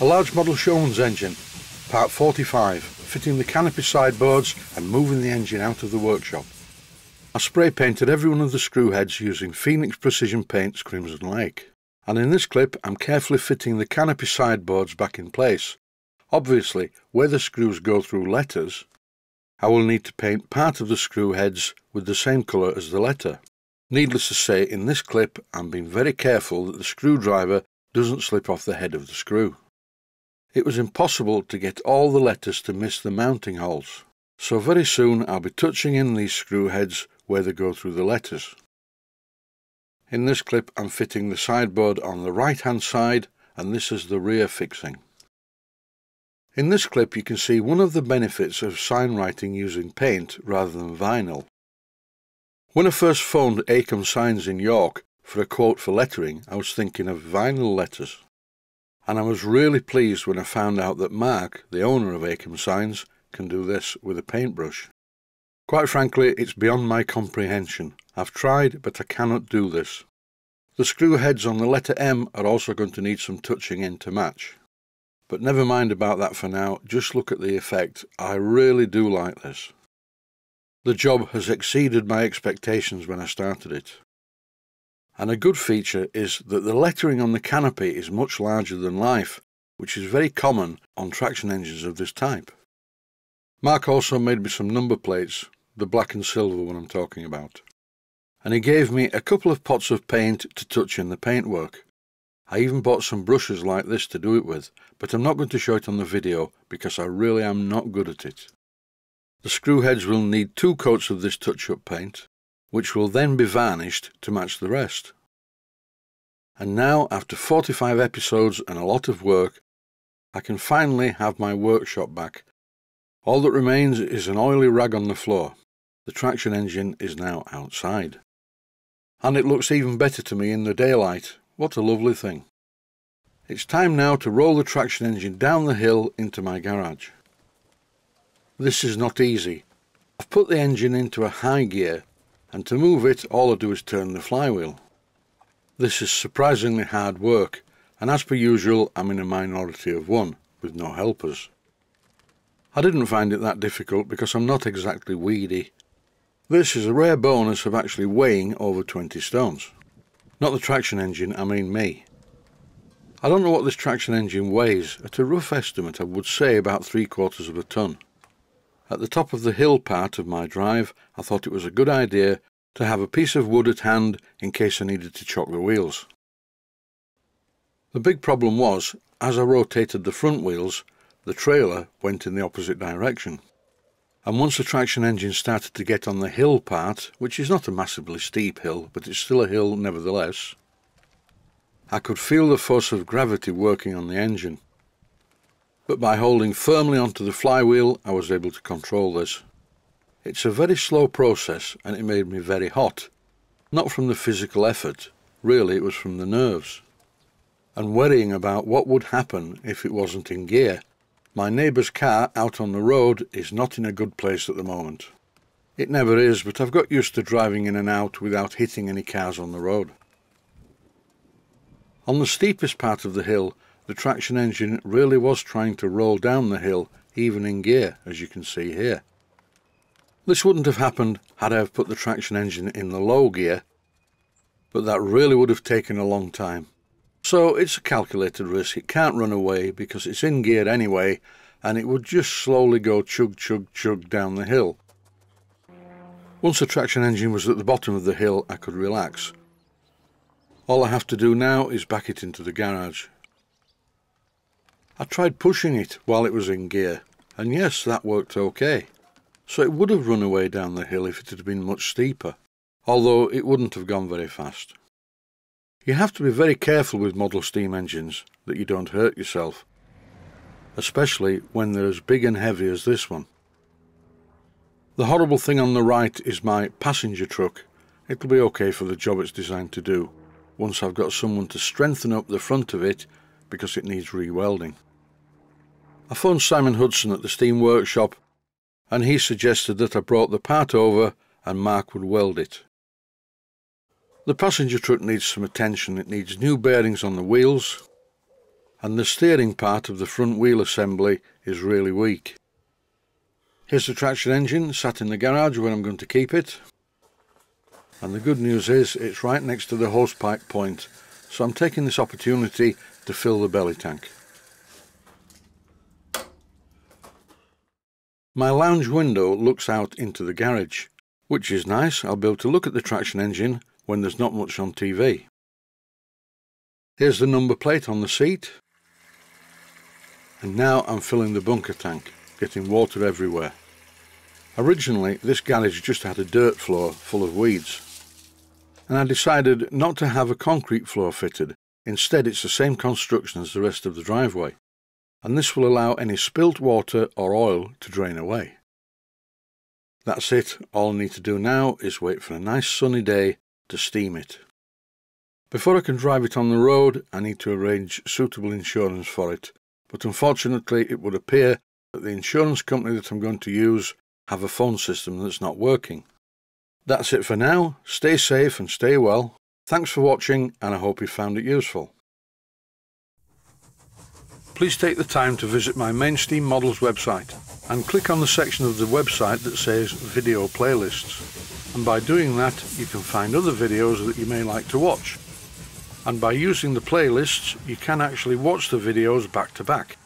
A large model showman's engine, part 45, fitting the canopy sideboards and moving the engine out of the workshop. I spray painted every one of the screw heads using Phoenix Precision Paints Crimson Lake. And in this clip I'm carefully fitting the canopy sideboards back in place. Obviously, where the screws go through letters, I will need to paint part of the screw heads with the same colour as the letter. Needless to say, in this clip I'm being very careful that the screwdriver doesn't slip off the head of the screw. It was impossible to get all the letters to miss the mounting holes, so very soon I'll be touching in these screw heads where they go through the letters. In this clip I'm fitting the sideboard on the right hand side and this is the rear fixing. In this clip you can see one of the benefits of sign writing using paint rather than vinyl. When I first phoned Acom Signs in York for a quote for lettering I was thinking of vinyl letters and I was really pleased when I found out that Mark, the owner of Acom Signs, can do this with a paintbrush. Quite frankly, it's beyond my comprehension. I've tried, but I cannot do this. The screw heads on the letter M are also going to need some touching in to match. But never mind about that for now, just look at the effect. I really do like this. The job has exceeded my expectations when I started it and a good feature is that the lettering on the canopy is much larger than life, which is very common on traction engines of this type. Mark also made me some number plates, the black and silver one I'm talking about, and he gave me a couple of pots of paint to touch in the paintwork. I even bought some brushes like this to do it with, but I'm not going to show it on the video because I really am not good at it. The screw heads will need two coats of this touch-up paint, which will then be varnished to match the rest. And now, after 45 episodes and a lot of work, I can finally have my workshop back. All that remains is an oily rag on the floor. The traction engine is now outside. And it looks even better to me in the daylight. What a lovely thing. It's time now to roll the traction engine down the hill into my garage. This is not easy. I've put the engine into a high gear and to move it all I do is turn the flywheel. This is surprisingly hard work and as per usual I'm in a minority of one with no helpers. I didn't find it that difficult because I'm not exactly weedy. This is a rare bonus of actually weighing over 20 stones. Not the traction engine, I mean me. I don't know what this traction engine weighs, at a rough estimate I would say about three quarters of a tonne. At the top of the hill part of my drive, I thought it was a good idea to have a piece of wood at hand in case I needed to chock the wheels. The big problem was, as I rotated the front wheels, the trailer went in the opposite direction. And once the traction engine started to get on the hill part, which is not a massively steep hill, but it's still a hill nevertheless, I could feel the force of gravity working on the engine but by holding firmly onto the flywheel I was able to control this. It's a very slow process and it made me very hot. Not from the physical effort, really it was from the nerves. And worrying about what would happen if it wasn't in gear. My neighbour's car out on the road is not in a good place at the moment. It never is, but I've got used to driving in and out without hitting any cars on the road. On the steepest part of the hill the traction engine really was trying to roll down the hill, even in gear, as you can see here. This wouldn't have happened had I have put the traction engine in the low gear, but that really would have taken a long time. So it's a calculated risk, it can't run away because it's in gear anyway, and it would just slowly go chug chug chug down the hill. Once the traction engine was at the bottom of the hill, I could relax. All I have to do now is back it into the garage, I tried pushing it while it was in gear, and yes, that worked okay. So it would have run away down the hill if it had been much steeper, although it wouldn't have gone very fast. You have to be very careful with model steam engines that you don't hurt yourself, especially when they're as big and heavy as this one. The horrible thing on the right is my passenger truck. It'll be okay for the job it's designed to do, once I've got someone to strengthen up the front of it because it needs rewelding. I phoned Simon Hudson at the steam workshop and he suggested that I brought the part over and Mark would weld it. The passenger truck needs some attention. It needs new bearings on the wheels and the steering part of the front wheel assembly is really weak. Here's the traction engine sat in the garage where I'm going to keep it. And the good news is it's right next to the hosepipe point, so I'm taking this opportunity to fill the belly tank. My lounge window looks out into the garage, which is nice. I'll be able to look at the traction engine when there's not much on TV. Here's the number plate on the seat. And now I'm filling the bunker tank, getting water everywhere. Originally, this garage just had a dirt floor full of weeds. And I decided not to have a concrete floor fitted. Instead, it's the same construction as the rest of the driveway and this will allow any spilt water or oil to drain away. That's it, all I need to do now is wait for a nice sunny day to steam it. Before I can drive it on the road, I need to arrange suitable insurance for it, but unfortunately it would appear that the insurance company that I'm going to use have a phone system that's not working. That's it for now, stay safe and stay well. Thanks for watching and I hope you found it useful please take the time to visit my Mainstream Models website and click on the section of the website that says Video Playlists. And by doing that, you can find other videos that you may like to watch. And by using the playlists, you can actually watch the videos back to back.